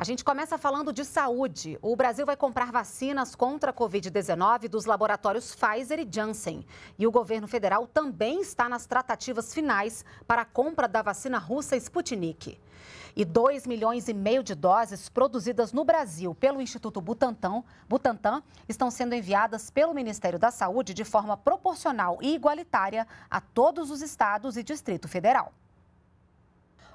A gente começa falando de saúde. O Brasil vai comprar vacinas contra a Covid-19 dos laboratórios Pfizer e Janssen. E o governo federal também está nas tratativas finais para a compra da vacina russa Sputnik. E 2 milhões e meio de doses produzidas no Brasil pelo Instituto Butantan, Butantan estão sendo enviadas pelo Ministério da Saúde de forma proporcional e igualitária a todos os estados e Distrito Federal.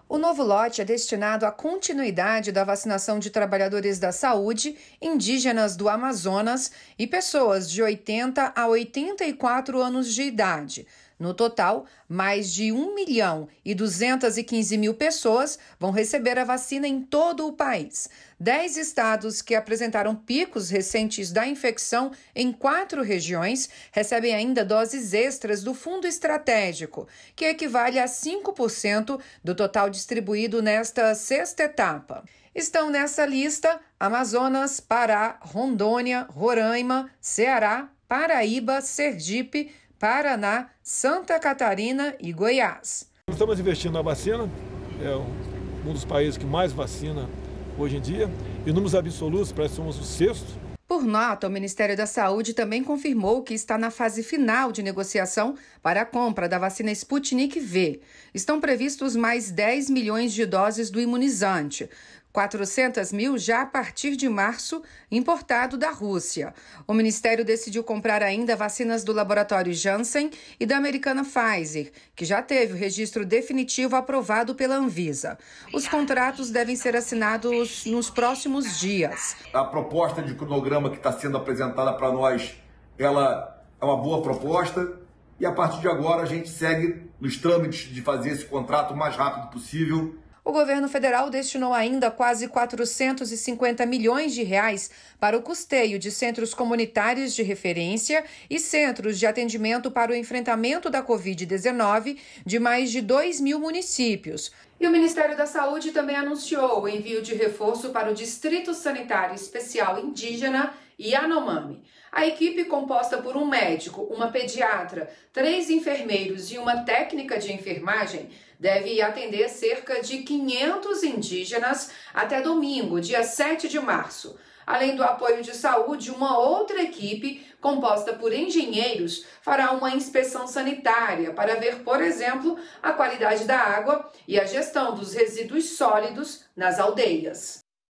O novo lote é destinado à continuidade da vacinação de trabalhadores da saúde, indígenas do Amazonas e pessoas de 80 a 84 anos de idade. No total, mais de 1 milhão e 215 mil pessoas vão receber a vacina em todo o país. Dez estados que apresentaram picos recentes da infecção em quatro regiões recebem ainda doses extras do Fundo Estratégico, que equivale a 5% do total distribuído nesta sexta etapa. Estão nessa lista Amazonas, Pará, Rondônia, Roraima, Ceará, Paraíba, Sergipe, Paraná, Santa Catarina e Goiás. Estamos investindo na vacina, é um dos países que mais vacina hoje em dia. Em números absolutos, parece que somos o sexto. Por nota, o Ministério da Saúde também confirmou que está na fase final de negociação para a compra da vacina Sputnik V. Estão previstos mais 10 milhões de doses do imunizante. 400 mil já a partir de março, importado da Rússia. O Ministério decidiu comprar ainda vacinas do laboratório Janssen e da americana Pfizer, que já teve o registro definitivo aprovado pela Anvisa. Os contratos devem ser assinados nos próximos dias. A proposta de cronograma que está sendo apresentada para nós, ela é uma boa proposta e a partir de agora a gente segue nos trâmites de fazer esse contrato o mais rápido possível o governo federal destinou ainda quase 450 milhões de reais para o custeio de centros comunitários de referência e centros de atendimento para o enfrentamento da Covid-19 de mais de 2 mil municípios. E o Ministério da Saúde também anunciou o envio de reforço para o Distrito Sanitário Especial Indígena e Anomami. A equipe composta por um médico, uma pediatra, três enfermeiros e uma técnica de enfermagem deve atender cerca de 500 indígenas até domingo, dia 7 de março. Além do apoio de saúde, uma outra equipe, composta por engenheiros, fará uma inspeção sanitária para ver, por exemplo, a qualidade da água e a gestão dos resíduos sólidos nas aldeias.